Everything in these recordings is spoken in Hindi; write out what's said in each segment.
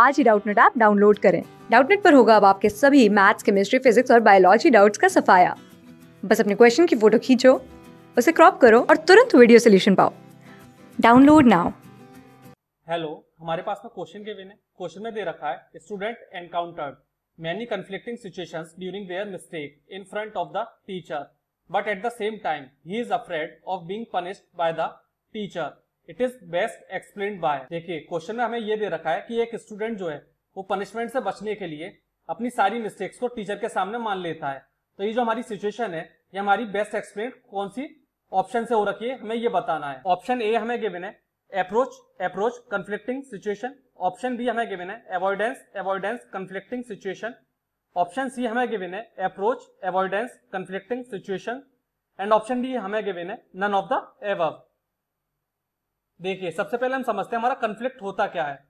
आज ही डाउटनेट ऐप डाउनलोड करें डाउटनेट पर होगा अब आपके सभी मैथ्स केमिस्ट्री फिजिक्स और बायोलॉजी डाउट्स का सफाया बस अपने क्वेश्चन की फोटो खींचो उसे क्रॉप करो और तुरंत वीडियो सोल्यूशन पाओ डाउनलोड नाउ हेलो हमारे पास में क्वेश्चन के विन है क्वेश्चन में दे रखा है student encountered many conflicting situations during their mistake in front of the teacher but at the same time he is afraid of being punished by the teacher it is best explain by देखिए क्वेश्चन में हमें ये दे रखा है कि एक स्टूडेंट जो है वो पनिशमेंट से बचने के लिए अपनी सारी मिस्टेक्स को टीचर के सामने मान लेता है तो ये जो हमारी सिचुएशन है ये हमारी बेस्ट एक्सप्लेन कौन सी ऑप्शन से हो रखी है हमें ये बताना है ऑप्शन ए हमें गिवन है approach approach conflicting situation option B हमें गिवन है avoidance avoidance conflicting situation option C हमें गिवन है approach avoidance conflicting situation and option D हमें गिवन है नन ऑफ द एवव देखिए सबसे पहले हम समझते हैं हमारा कंफ्लिक्ट होता क्या है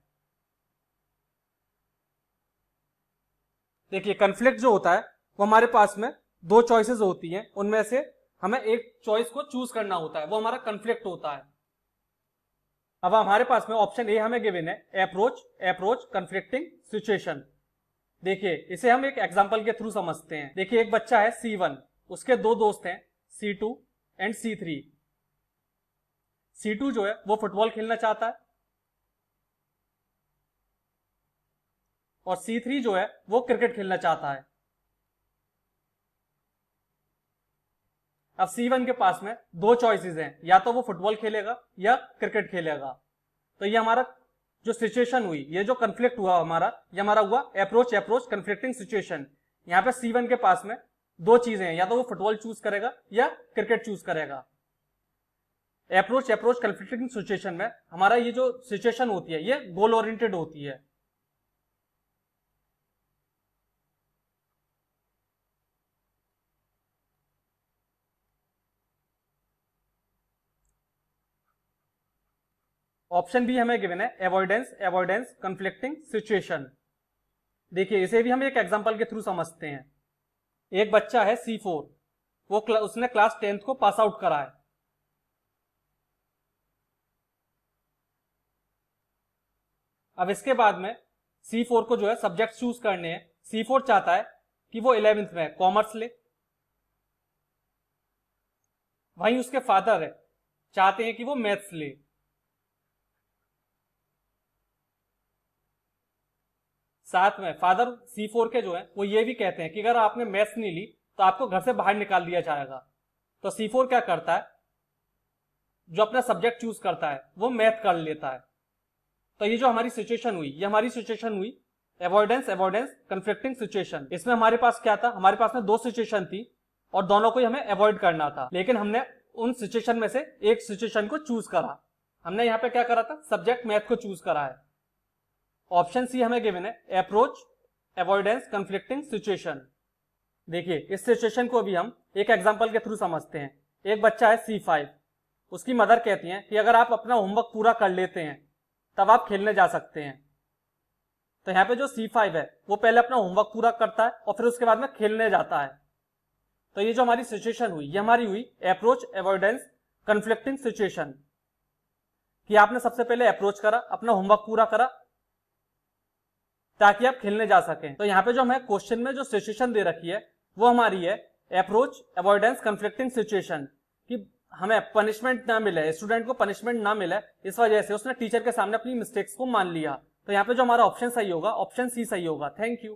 देखिए कंफ्लिक्ट जो होता है वो हमारे पास में दो चॉइसेस होती हैं उनमें से हमें एक चॉइस को चूज करना होता है वो हमारा कंफ्लिक्ट होता है अब हमारे पास में ऑप्शन ए हमें गिवन है अप्रोच अप्रोच कंफ्लिक्टिंग सिचुएशन देखिए इसे हम एक एग्जाम्पल के थ्रू समझते हैं देखिए एक बच्चा है सी वन उसके दो दोस्त हैं C two and C three C two जो है वो फुटबॉल खेलना चाहता है और सी थ्री जो है वो क्रिकेट खेलना चाहता है अब सी वन के पास में दो चॉइसेस हैं या तो वो फुटबॉल खेलेगा या क्रिकेट खेलेगा तो ये हमारा जो सिचुएशन हुई ये जो कंफ्लिक्ट हुआ हमारा ये हमारा हुआ अप्रोच अप्रोच कंफ्लिक्टिंग सिचुएशन यहाँ पे सी वन के पास में दो चीजें हैं या तो वो फुटबॉल चूज करेगा या क्रिकेट चूज करेगा अप्रोच अप्रोच कंफ्लिक्टिंग सिचुएशन में हमारा ये जो सिचुएशन होती है ये गोल ओरिएंटेड होती है ऑप्शन भी हमें गिवन है अवॉइडेंस अवॉइडेंस कंफ्लिक्टिंग सिचुएशन देखिए इसे भी हम एक एग्जांपल के थ्रू समझते हैं एक बच्चा है सी फोर वो क्ला, उसने क्लास टेंथ को पास आउट करा है अब इसके बाद में सी फोर को जो है सब्जेक्ट चूज करने हैं सी फोर चाहता है कि वो इलेवेंथ में कॉमर्स ले वहीं उसके फादर है चाहते हैं कि वो मैथ्स ले साथ में फादर C4 फोर के जो है वो ये भी कहते हैं कि अगर आपने मैथ्स नहीं ली तो आपको घर से बाहर निकाल दिया जाएगा तो सी फोर क्या करता है जो अपना सब्जेक्ट चूज करता है वो मैथ कर लेता है तो ये जो हमारी सिचुएशन हुई ये हमारी सिचुएशन हुई अवॉइडेंस अवॉइडेंस कंफ्लिक्टिंग सिचुएशन इसमें हमारे पास क्या था हमारे पास में दो सिचुएशन थी और दोनों को ही हमें अवॉइड करना था लेकिन हमने उन सिचुएशन में से एक सिचुएशन को चूज करा हमने यहाँ पे क्या करा था सब्जेक्ट मैथ को चूज करा है ऑप्शन सी हमें गिवन है अप्रोच अवॉइडेंस कंफ्लिक्टिंग सिचुएशन देखिए इस सिचुएशन को अभी हम एक एग्जाम्पल के थ्रू समझते हैं एक बच्चा है सी फाइव उसकी मदर कहती है कि अगर आप अपना होमवर्क पूरा कर लेते हैं तब आप खेलने जा सकते हैं तो यहाँ पे जो C5 है वो पहले अपना होमवर्क पूरा करता है और फिर उसके बाद में खेलने जाता है तो ये जो हमारी सिचुएशन हुई ये हमारी हुई अप्रोच एवॉइडेंस कंफ्लिक्टिंग सिचुएशन कि आपने सबसे पहले अप्रोच करा अपना होमवर्क पूरा करा ताकि आप खेलने जा सकें तो यहाँ पे जो हमें क्वेश्चन में जो सिचुएशन दे रखी है वो हमारी है अप्रोच अवॉइडेंस कंफ्लिक्टिंग सिचुएशन कि हमें पनिशमेंट ना मिले स्टूडेंट को पनिशमेंट ना मिले इस वजह से उसने टीचर के सामने अपनी मिस्टेक्स को मान लिया तो यहाँ पे जो हमारा ऑप्शन सही होगा ऑप्शन सी सही होगा थैंक यू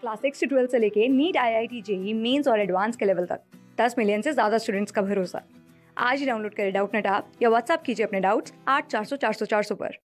क्लास सिक्स से ट्वेल्थ से लेके NEET I I T JEE Mains और एडवांस के लेवल तक दस मिलियन से ज्यादा स्टूडेंट्स का भरोसा आज ही डाउनलोड करें डाउट नेट आप या व्हाट्सअप कीजिए अपने डाउट्स आठ चार सौ चार सौ चार सौ पर